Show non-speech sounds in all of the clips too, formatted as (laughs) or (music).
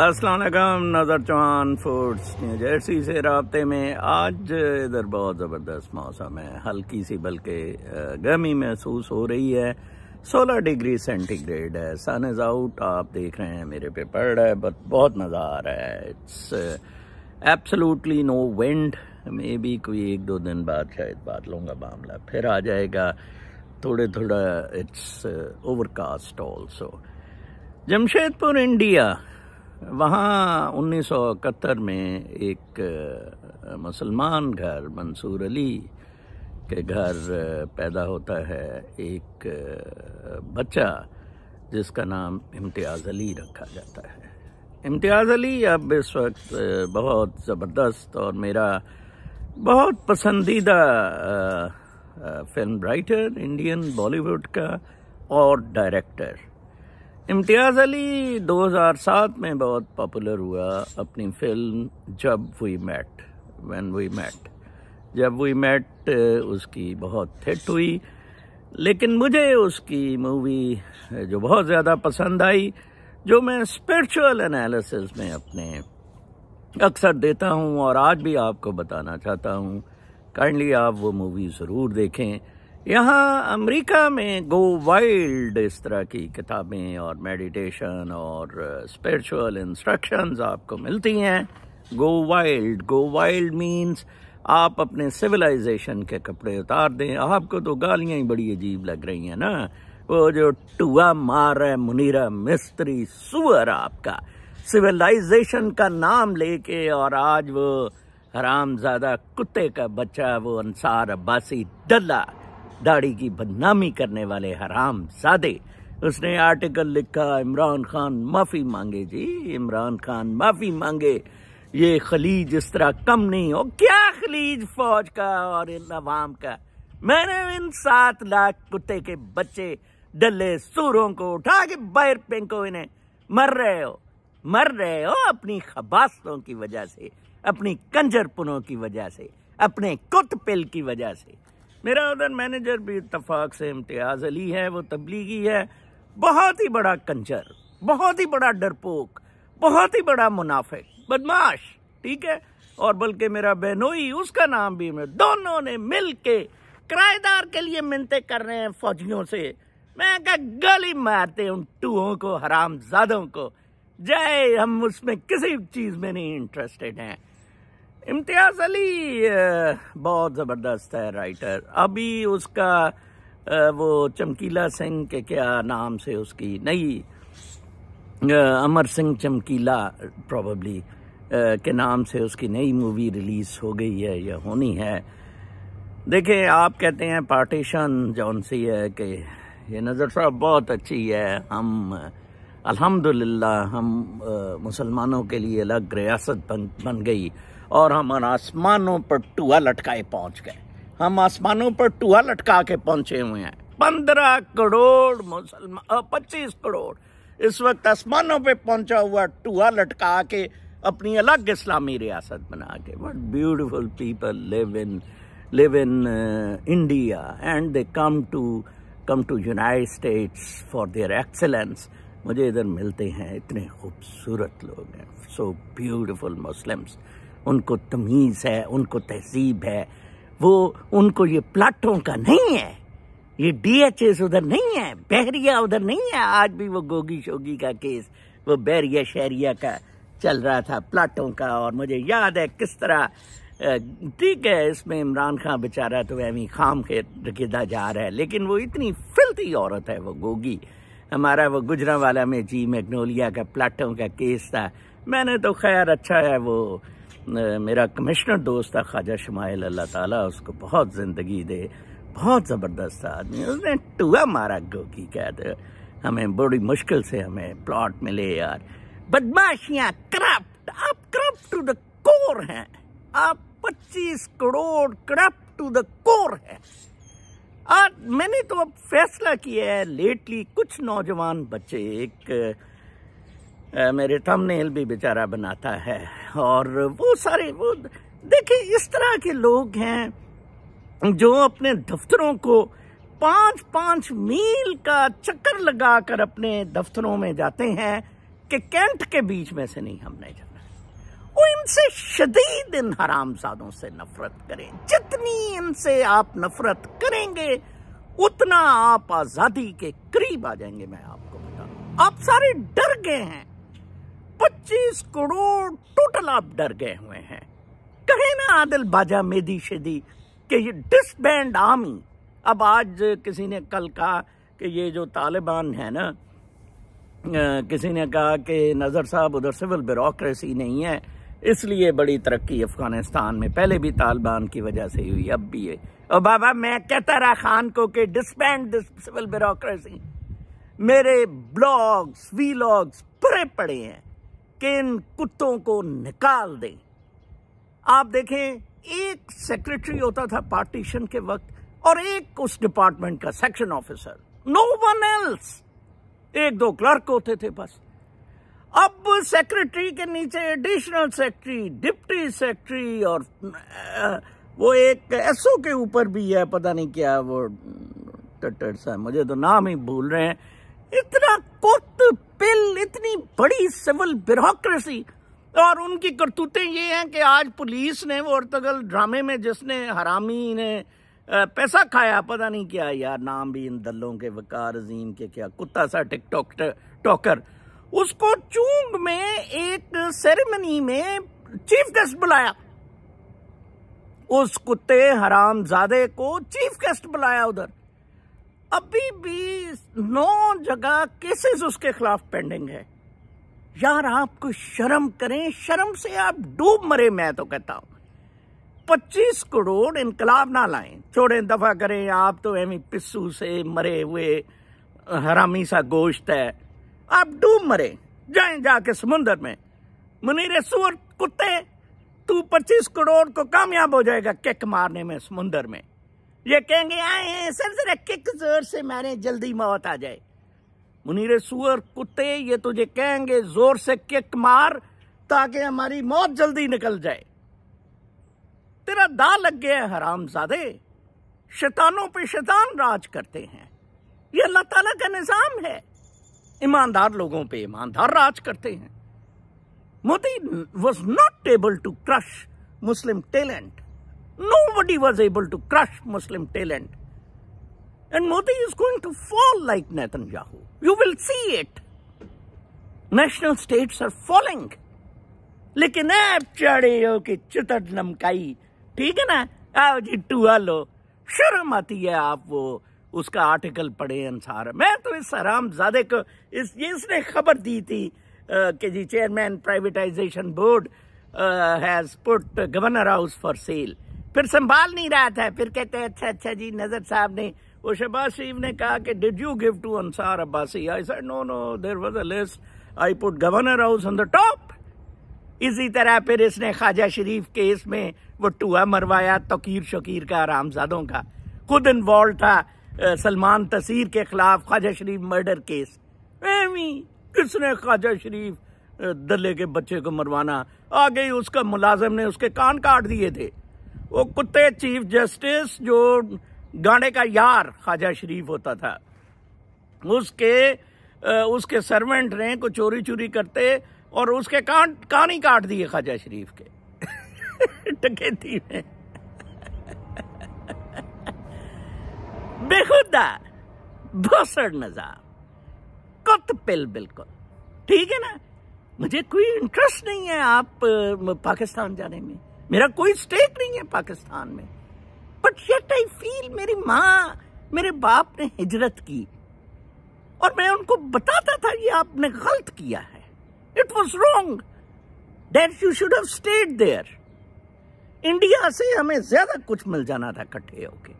असलम नज़र Chauhan foods new Jersey से रबते में आज इधर बहुत ज़बरदस्त मौसम है हल्की सी बल्कि गर्मी महसूस हो रही है 16 डिग्री सेंटीग्रेड है सन इज़ आउट आप देख रहे हैं मेरे पे पड़ रहा है बट बहुत मज़ा आ रहा है it's absolutely no wind maybe कोई एक दो दिन बाद शायद बादलों का मामला फिर आ जाएगा थोड़े थोड़ा it's overcast also Jamshedpur India वहाँ उन्नीस में एक मुसलमान घर मंसूर अली के घर पैदा होता है एक बच्चा जिसका नाम इम्तियाज़ अली रखा जाता है इम्तियाज़ अली अब इस वक्त बहुत ज़बरदस्त और मेरा बहुत पसंदीदा फिल्म राइटर इंडियन बॉलीवुड का और डायरेक्टर इम्तियाज़ अली 2007 में बहुत पॉपुलर हुआ अपनी फिल्म जब we met when we met जब वी मैट उसकी बहुत हिट हुई लेकिन मुझे उसकी मूवी जो बहुत ज़्यादा पसंद आई जो मैं स्पिरिचुअल एनालिसिस में अपने अक्सर देता हूँ और आज भी आपको बताना चाहता हूँ काइंडली आप वो मूवी ज़रूर देखें यहाँ अमेरिका में गो वाइल्ड इस तरह की किताबें और मेडिटेशन और स्पिरिचुअल इंस्ट्रक्शंस आपको मिलती हैं go wild go wild means आप अपने सिविलाइजेशन के कपड़े उतार दें आपको तो गालियाँ ही बड़ी अजीब लग रही हैं ना वो जो टुआ मार है मुनीरा मिस्त्री सुअर आपका सिविलाइजेशन का नाम लेके और आज वो हरामजादा कुत्ते का बच्चा वो अंसार अब्बासी डल्ला दाढ़ी की बदनामी करने वाले हराम सादे उसने आर्टिकल लिखा इमरान खान माफ़ी मांगे जी इमरान खान माफ़ी मांगे ये खलीज इस तरह कम नहीं हो क्या खलीज फौज का और इन अवाम का मैंने इन सात लाख कुत्ते के बच्चे डले सूरों को उठा के बाहर पेंको इन्हें मर रहे हो मर रहे हो अपनी खबासतों की वजह से अपनी कंजरपुनों की वजह से अपने पिल की वजह से मेरा उधर मैनेजर भी इतफाक़ से इम्तियाज़ अली है वो तबलीगी है बहुत ही बड़ा कंजर बहुत ही बड़ा डरपोक बहुत ही बड़ा मुनाफिक बदमाश ठीक है और बल्कि मेरा बहनोई उसका नाम भी मैं दोनों ने मिल के किराएदार के लिए मिनते कर रहे हैं फौजियों से मैं क्या गली मारते उन टूहों को हराम जादों को जय हम उसमें किसी चीज़ में नहीं इंटरेस्टेड हैं इम्तियाज़ अली बहुत ज़बरदस्त है राइटर अभी उसका वो चमकीला सिंह के क्या नाम से उसकी नई अमर सिंह चमकीला प्रॉब्ली के नाम से उसकी नई मूवी रिलीज़ हो गई है या होनी है देखिए आप कहते हैं पार्टीशन जौन सी है कि ये नज़र साहब बहुत अच्छी है हम अल्हम्दुलिल्लाह हम मुसलमानों के लिए अलग रियासत बन बन गई और हम आसमानों पर टूआ लटकाए पहुंच गए हम आसमानों पर टूआ लटका के पहुंचे हुए हैं पंद्रह करोड़ मुसलमान पच्चीस करोड़ इस वक्त आसमानों पे पहुंचा हुआ टूआ लटका के अपनी अलग इस्लामी रियासत बना के what beautiful people live in live in India and they come to come to united states for their excellence मुझे इधर मिलते हैं इतने खूबसूरत लोग हैं सो ब्यूटिफुल मुस्लिम्स उनको तमीज़ है उनको तहजीब है वो उनको ये प्लाटों का नहीं है ये डी एच एस उधर नहीं है बहरिया उधर नहीं है आज भी वो गोगी शोगी का केस वो बहरिया शहरिया का चल रहा था प्लाटों का और मुझे याद है किस तरह ठीक है इसमें इमरान खान बेचारा तो वहमी खाम रखेदा जा रहा है लेकिन वो इतनी फिलती औरत है वो गोगी हमारा वो गुजरा वाला में जी मैगनोलिया का प्लाटों का केस था मैंने तो खैर अच्छा है वो मेरा कमिश्नर दोस्त था ख्वाजा शमाइल अल्लाह ताला उसको बहुत ज़िंदगी दे बहुत ज़बरदस्त आदमी उसने टुआ मारा गो की कहते हमें बड़ी मुश्किल से हमें प्लॉट मिले यार बदमाशियाँ करप्ट आप करप्ट टू द कोर हैं आप पच्चीस crore corrupt to the core हैं और मैंने तो अब फैसला किया है लेटली कुछ नौजवान बच्चे एक मेरे थंबनेल भी बेचारा बनाता है और वो सारे वो देखिए इस तरह के लोग हैं जो अपने दफ्तरों को पाँच पाँच मील का चक्कर लगाकर अपने दफ्तरों में जाते हैं कि कैंट के बीच में से नहीं हमने जाना वो इनसे शदीद इन हरामजादों से नफरत करें जितनी इनसे आप नफरत करेंगे उतना आप आज़ादी के करीब आ जाएंगे मैं आपको बता आप सारे डर गए हैं 25 करोड़ टोटल आप डर गए हुए हैं कहे ना आदिल बाजा मेदी शेदी कि ये डिसबैंड आर्मी अब आज किसी ने कल कहा कि ये जो तालिबान है ना किसी ने कहा कि नज़र साहब उधर सिविल ब्यूरोसी नहीं है इसलिए बड़ी तरक्की अफगानिस्तान में पहले भी तालिबान की वजह से हुई अब भी है और बाबा मैं कहता रहा खान को कि डिसबैंड सिविल ब्यूरोसी मेरे ब्लॉग्स वीलॉग्स पूरे पड़े हैं कि इन कुत्तों को निकाल दें आप देखें एक सेक्रेटरी होता था पार्टीशन के वक्त और एक उस डिपार्टमेंट का section officer no one else एक दो क्लर्क होते थे बस अब सेक्रेटरी के नीचे एडिशनल सेक्रेटरी डिप्टी सेक्रेटरी और वो एक एसओ के ऊपर भी है पता नहीं क्या वो टट्टर सा मुझे तो नाम ही भूल रहे हैं इतना कुत्त बिल इतनी बड़ी सिविल ब्यूरोक्रेसी और उनकी करतूतें ये हैं कि आज पुलिस ने वो अर्तगल ड्रामे में जिसने हरामी ने पैसा खाया पता नहीं क्या यार नाम भी इन दलों के वकार अजीम के क्या कुत्ता सा टिकटॉक टॉकर उसको चूंग में एक सेरेमनी में चीफ गेस्ट बुलाया उस कुत्ते हरामजादे को चीफ गेस्ट बुलाया उधर अभी भी नौ जगह केसेस उसके खिलाफ पेंडिंग है यार आपको शर्म करें शर्म से आप डूब मरे मैं तो कहता हूं पच्चीस करोड़ इनकलाब ना लाए छोड़े दफा करें आप तो एम पिस्सू से मरे हुए हरामी सा गोश्त है आप डूब मरे जाए जाके समुंदर में मुनीर सूर कुत्ते तू पच्चीस करोड़ को कामयाब हो जाएगा किक मारने में समुंदर में ये कहेंगे आए हैं सर जरा किक जोर से मारे जल्दी मौत आ जाए मुनीर सुअर कुत्ते ये तुझे कहेंगे जोर से किक मार ताकि हमारी मौत जल्दी निकल जाए तेरा दा लग गया है हराम जादे शैतानों पे शैतान राज करते हैं ये अल्लाह ताला का निज़ाम है ईमानदार लोगों पे ईमानदार राज करते हैं Modi was not able to crush Muslim talent Nobody was able to crush Muslim talent. And Modi is going to fall like Netanyahu. You will see it. national states are falling lekin ab chadiyo ki chitad namkai theek hai na aao ji जी टूआ sharam aati hai aap wo उसका article पढ़े अनुसार मैं तो इस हराम ज़्यादे को इस ये इसने खबर दी थी कि जी chairman privatisation board has put governor house for sale फिर संभाल नहीं रहा था फिर कहते हैं अच्छा अच्छा जी नजर साहब ने वो शहबाज शरीफ ने कहा कि did you give to Ansar Abbasi I sir no no there was a list I put governor house on the top इसी तरह फिर इसने ख्वाजा शरीफ केस में वो टूआ मरवाया तोकीर शकीर का आरामजादों का खुद इन्वॉल्व था सलमान तसीर के खिलाफ ख्वाजा शरीफ मर्डर केस एमी किसने ख्वाजा शरीफ दले के बच्चे को मरवाना आ गई उसका मुलाजम ने उसके कान काट दिए थे वो कुत्ते चीफ जस्टिस जो गाने का यार ख्वाजा शरीफ होता था उसके उसके सर्वेंट ने को चोरी चोरी करते और उसके कान कान ही काट दिए ख्वाजा शरीफ के (laughs) टकेती में (laughs) बेखुदा भोसड़ नजार कत पिल बिल्कुल ठीक है ना मुझे कोई इंटरेस्ट नहीं है आप पाकिस्तान जाने में मेरा कोई स्टेक नहीं है पाकिस्तान में बट येट आई फील मेरी माँ मेरे बाप ने हिजरत की और मैं उनको बताता था कि आपने गलत किया है it was wrong that you should have stayed there India से हमें ज्यादा कुछ मिल जाना था इकट्ठे होके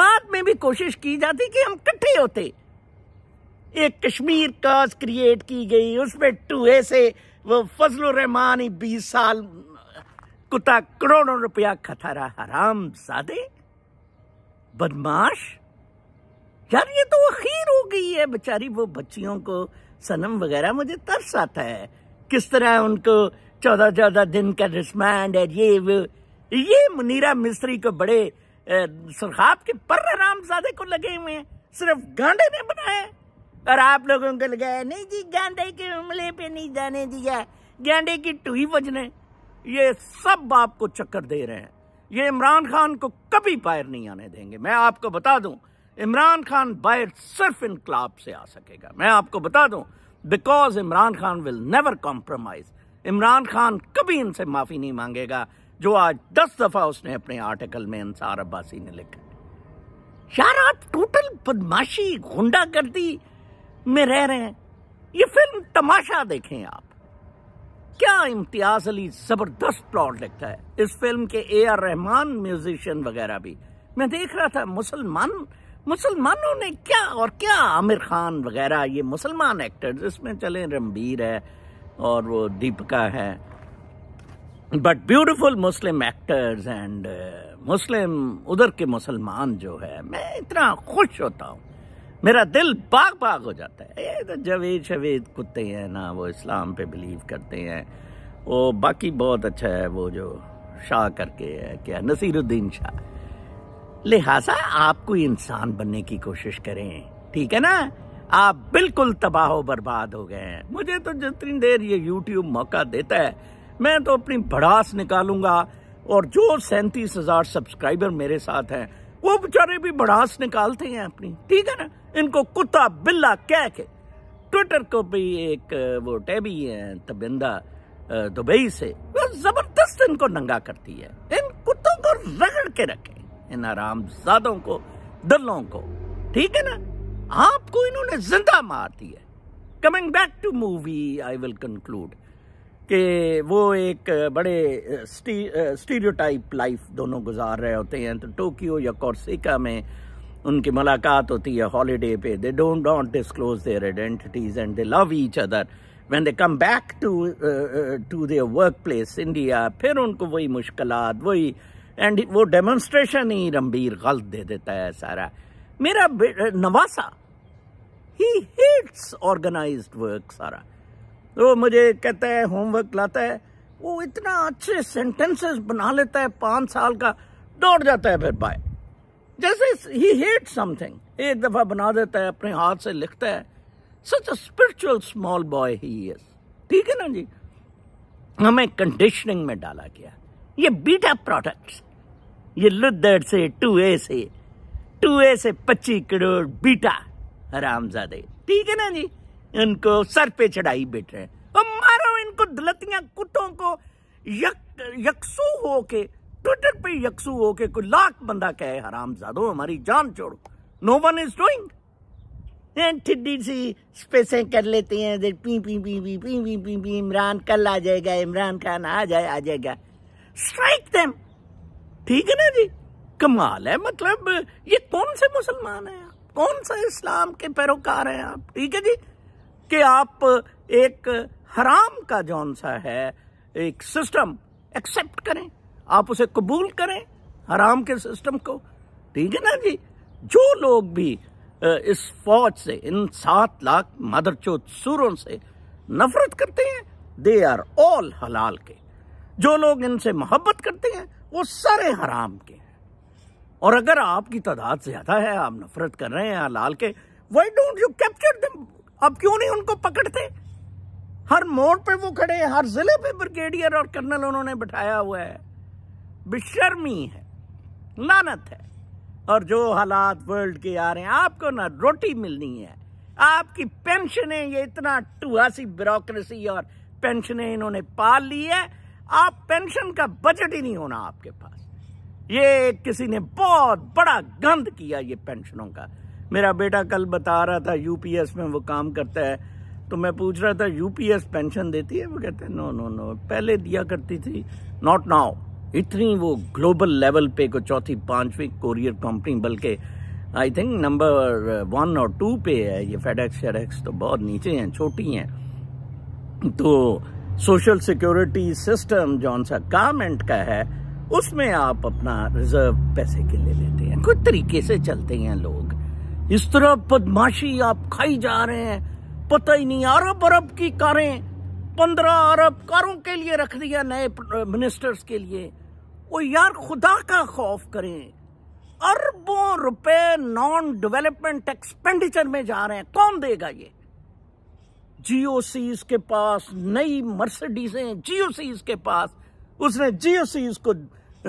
बाद में भी कोशिश की जाती कि हम इकट्ठे होते एक कश्मीर काज क्रिएट की गई उसमें टूहे से वो फजल रहमान ही बीस साल कुत्ता करोड़ों रुपया खतरा हराम सादे बदमाश यार ये तो अखीर हो गई है बेचारी वो बच्चियों को सनम वगैरह मुझे तरस आता है किस तरह उनको चौदह चौदह दिन का रिस्मांड है ये वो ये मुनीरा मिस्त्री को बड़े सुरखाब के पर सादे को लगे हुए हैं सिर्फ गांडे ने बनाया और आप लोगों को लगाया नहीं जी गांडे के उमले पे नहीं जाने दिया गांडे की टूही बजने ये सब आपको चक्कर दे रहे हैं ये इमरान खान को कभी बाहर नहीं आने देंगे मैं आपको बता दूं इमरान खान बाहर सिर्फ इनकलाब से आ सकेगा मैं आपको बता दूं because Imran Khan will never compromise Imran Khan कभी इनसे माफ़ी नहीं मांगेगा जो आज दस दफ़ा उसने अपने आर्टिकल में इंसार अब्बासी ने लिखा यार आप टोटल बदमाशी गुंडागर्दी में रह रहे हैं ये फिल्म तमाशा देखें आप क्या इम्तियाज अली जबरदस्त प्लॉट लिखता है इस फिल्म के ए आर रहमान म्यूजिशियन वगैरह भी मैं देख रहा था मुसलमान मुसलमानों ने क्या और क्या आमिर खान वगैरह ये मुसलमान एक्टर्स इसमें चले रणबीर है और वो दीपिका है but beautiful Muslim actors and Muslim उधर के मुसलमान जो है मैं इतना खुश होता हूँ मेरा दिल बाग बाग हो जाता है ये तो जवेद शवेद कुत्ते हैं ना वो इस्लाम पे बिलीव करते हैं वो बाकी बहुत अच्छा है वो जो शाह करके है क्या नसीरुद्दीन शाह लिहाजा आप कोई इंसान बनने की कोशिश करें ठीक है ना आप बिल्कुल तबाह बर्बाद हो गए हैं मुझे तो जितनी देर ये यूट्यूब मौका देता है मैं तो अपनी भड़ास निकालूंगा और जो सैंतीस हजार सब्सक्राइबर मेरे साथ हैं वो बेचारे भी बड़ास निकालते हैं अपनी ठीक है ना इनको कुत्ता बिल्ला कह के ट्विटर को भी एक वो टैबी है तबिंदा दुबई से वो जबरदस्त इनको नंगा करती है इन कुत्तों को रगड़ के रखे इन आरामजादों को दलों को ठीक है ना आपको इन्होंने जिंदा मार दिया coming back to movie I will conclude कि वो एक बड़े स्टीरियोटाइप लाइफ दोनों गुजार रहे होते हैं तो टोक्यो या कॉर्सिका में उनकी मुलाकात होती है हॉलीडे पे they don't don't disclose their identities and they love each other when they come back to to their workplace India फिर उनको वही मुश्किल वही एंड वो डेमोन्स्ट्रेशन ही रंबीर गलत दे देता है सारा मेरा नवासा ही हेट्स ऑर्गेनाइज्ड वर्क सारा वो मुझे कहता है होमवर्क लाता है वो इतना अच्छे सेंटेंसेस बना लेता है पांच साल का दौड़ जाता है फिर बाय जैसे ही हेट समथिंग एक दफ़ा बना देता है अपने हाथ से लिखता है such a spiritual small boy he is ठीक है ना जी हमें कंडीशनिंग में डाला गया ये बीटा प्रोडक्ट ये लुद्धड़ से टू ए से टू ए से पच्चीस करोड़ बीटा हरामजादे ठीक है ना जी इनको सर पे चढ़ाई बैठे हैं मारो इनको दलतियां कुत्तों को यक यकसू होके ट्विटर पे यकसू होके कोई लाख बंदा कहे हराम जादो हमारी जान छोड़ो नो वन इज डूइंग ठिड्डी सी स्पेसें कर लेते हैं P P P P P P P P Imran कल आ जाएगा इमरान खान आ जाए आ जाएगा स्ट्राइक देम ठीक है ना जी कमाल है मतलब ये कौन से मुसलमान हैं आप कौन सा इस्लाम के पैरोकार हैं आप ठीक है जी कि आप एक हराम का जौन सा है एक सिस्टम एक्सेप्ट करें आप उसे कबूल करें हराम के सिस्टम को ठीक है ना जी जो लोग भी इस फौज से इन सात लाख मदरचोद सूरों से नफरत करते हैं दे आर ऑल हलाल के जो लोग इनसे मोहब्बत करते हैं वो सारे हराम के हैं और अगर आपकी तादाद ज्यादा है आप नफरत कर रहे हैं हलाल के वाई डोंट यू कैप्चर दम अब क्यों नहीं उनको पकड़ते हर मोड़ पे वो खड़े हर जिले पे ब्रिगेडियर और कर्नल उन्होंने बिठाया हुआ है बिशर्मी है लानत है और जो हालात वर्ल्ड के आ रहे हैं आपको ना रोटी मिलनी है आपकी पेंशनें ये इतना टुहासी ब्यूरोक्रेसी और पेंशनें इन्होंने पाल ली है आप पेंशन का बजट ही नहीं होना आपके पास ये किसी ने बहुत बड़ा गंद किया ये पेंशनों का मेरा बेटा कल बता रहा था यूपीएस में वो काम करता है तो मैं पूछ रहा था यूपीएस पेंशन देती है वो कहते हैं नो नो नो पहले दिया करती थी नॉट नाउ इतनी वो ग्लोबल लेवल पे को चौथी पांचवी कोरियर कंपनी बल्कि आई थिंक नंबर वन और टू पे है ये फेडेक्स शेडेक्स तो बहुत नीचे हैं छोटी हैं तो सोशल सिक्योरिटी सिस्टम जौन सा गवर्नमेंट का है उसमें आप अपना रिजर्व पैसे के ले लेते हैं कुछ तरीके से चलते हैं लोग इस तरह बदमाशी आप खाई जा रहे हैं पता ही नहीं अरब अरब की कारें पंद्रह अरब कारों के लिए रख दिया नए मिनिस्टर्स के लिए वो यार खुदा का खौफ करें अरबों रुपए नॉन डेवलपमेंट एक्सपेंडिचर में जा रहे हैं कौन देगा ये जियो के पास नई मर्सिडीजें जियो के पास उसने जीओसीज को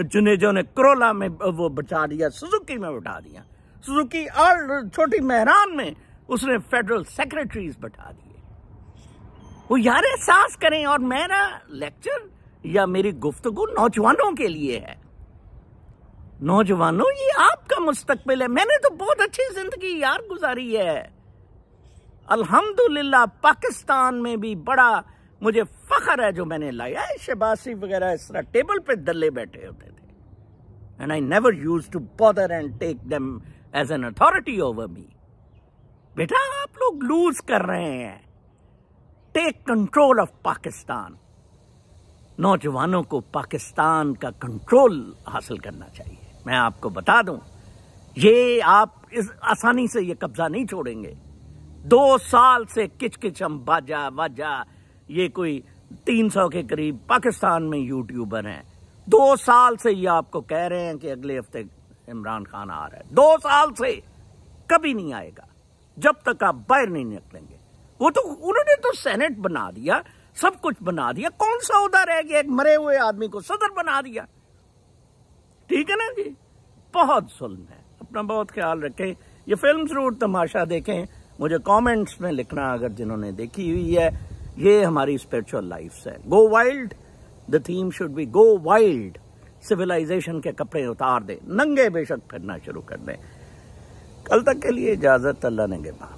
जो ने करोला में वो बचा दिया सुजुकी में उठा दिया सुजुकी और छोटी मेहरान में उसने फेडरल सेक्रेटरीज बैठा दिए वो यार एहसास करें और मेरा लेक्चर या मेरी गुफ्तगु नौजवानों के लिए है नौजवानों ये आपका मुस्तकबिल है मैंने तो बहुत अच्छी जिंदगी यार गुजारी है अल्हम्दुलिल्लाह पाकिस्तान में भी बड़ा मुझे फखर है जो मैंने लाया है शबासी वगैरह इस तरह टेबल पे दल्ले बैठे होते थे and I never use to bother and take them as an authority over me बेटा आप लोग लूज कर रहे हैं टेक कंट्रोल ऑफ पाकिस्तान नौजवानों को पाकिस्तान का कंट्रोल हासिल करना चाहिए मैं आपको बता दूं ये आप इस आसानी से ये कब्जा नहीं छोड़ेंगे दो साल से किचकिच हम बाजा बाजा ये कोई तीन सौ के करीब पाकिस्तान में यूट्यूबर हैं दो साल से ये आपको कह रहे हैं कि अगले हफ्ते इमरान खान आ रहा है दो साल से कभी नहीं आएगा जब तक आप बाहर नहीं निकलेंगे वो तो उन्होंने तो सेनेट बना दिया सब कुछ बना दिया कौन सा उदा रह गया एक मरे हुए आदमी को सदर बना दिया ठीक है ना जी बहुत जुल्म है अपना बहुत ख्याल रखें ये फिल्म जरूर तमाशा देखें मुझे कमेंट्स में लिखना अगर जिन्होंने देखी हुई है ये हमारी स्पिरिचुअल लाइफ है go wild the theme should be go wild civilisation के कपड़े उतार दें नंगे बेशक फिरना शुरू कर दें कल तक के लिए इजाज़त अल्लाह ने गिमा